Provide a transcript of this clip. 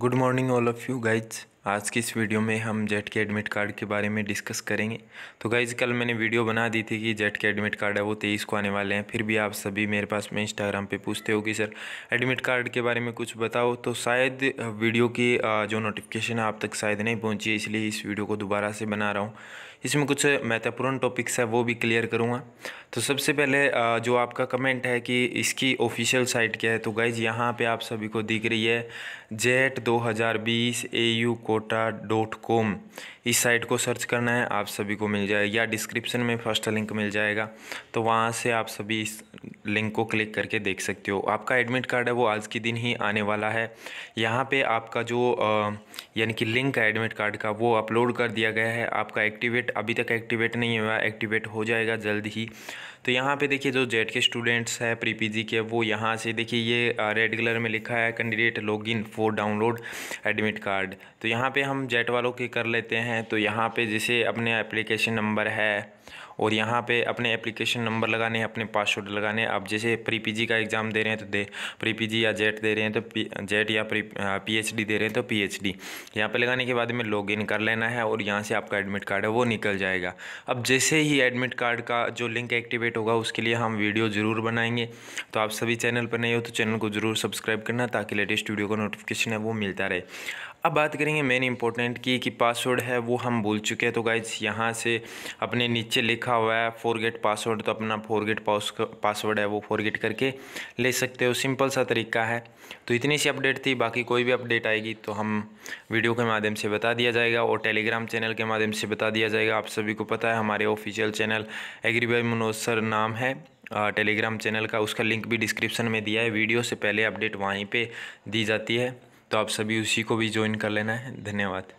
good morning all of you guys आज की इस वीडियो में हम जेट के एडमिट कार्ड के बारे में डिस्कस करेंगे तो गाइज कल मैंने वीडियो बना दी थी कि जेट के एडमिट कार्ड है वो तेईस को आने वाले हैं फिर भी आप सभी मेरे पास में इंस्टाग्राम पे पूछते हो कि सर एडमिट कार्ड के बारे में कुछ बताओ तो शायद वीडियो की जो नोटिफिकेशन है आप तक शायद नहीं पहुँची इसलिए इस वीडियो को दोबारा से बना रहा हूँ इसमें कुछ महत्वपूर्ण टॉपिक्स है वो भी क्लियर करूँगा तो सबसे पहले जो आपका कमेंट है कि इसकी ऑफिशियल साइट क्या है तो गाइज यहाँ पे आप सभी को दिख रही है जेट दो हज़ार बीस A U Kota dot com इस साइट को सर्च करना है आप सभी को मिल जाएगा या डिस्क्रिप्शन में फर्स्ट लिंक मिल जाएगा तो वहाँ से आप सभी इस लिंक को क्लिक करके देख सकते हो आपका एडमिट कार्ड है वो आज के दिन ही आने वाला है यहाँ पे आपका जो यानी कि लिंक है एडमिट कार्ड का वो अपलोड कर दिया गया है आपका एक्टिवेट अभी तक एक्टिवेट नहीं हुआ एक्टिवेट हो जाएगा जल्द ही तो यहाँ पे देखिए जो जेड के स्टूडेंट्स हैं प्री पीजी के वो यहाँ से देखिए ये रेड कलर में लिखा है candidate login for download admit card तो यहाँ पे हम जेट वालों के कर लेते हैं तो यहाँ पे जैसे अपने एप्लीकेशन नंबर है और यहाँ पे अपने एप्लीकेशन नंबर लगाने अपने पासवर्ड लगाने आप जैसे प्री पी का एग्ज़ाम दे रहे हैं तो दे प्री पी या जेट e दे रहे हैं तो जेट e या प्री पी दे रहे हैं तो पी एच डी यहाँ पे लगाने के बाद में लॉग इन कर लेना है और यहाँ से आपका एडमिट कार्ड है वो निकल जाएगा अब जैसे ही एडमिट कार्ड का जो लिंक एक्टिवेट होगा उसके लिए हम वीडियो ज़रूर बनाएंगे तो आप सभी चैनल पर नहीं हो तो चैनल को ज़रूर सब्सक्राइब करना ताकि लेटेस्ट वीडियो का नोटिफिकेशन है वो मिलता रहे अब बात करेंगे मेन इंपॉर्टेंट की कि पासवर्ड है वो हम भूल चुके हैं तो गाइज यहाँ से अपने नीचे लिखा हुआ है फोरगेट पासवर्ड तो अपना फोरगेट पासवर्ड है वो फोरगेट करके ले सकते हो सिंपल सा तरीका है तो इतनी सी अपडेट थी बाकी कोई भी अपडेट आएगी तो हम वीडियो के माध्यम से बता दिया जाएगा और टेलीग्राम चैनल के माध्यम से बता दिया जाएगा आप सभी को पता है हमारे official channel agri by Manoj sir नाम है टेलीग्राम चैनल का उसका लिंक भी डिस्क्रिप्शन में दिया है वीडियो से पहले अपडेट वहीं पे दी जाती है तो आप सभी उसी को भी ज्वाइन कर लेना है धन्यवाद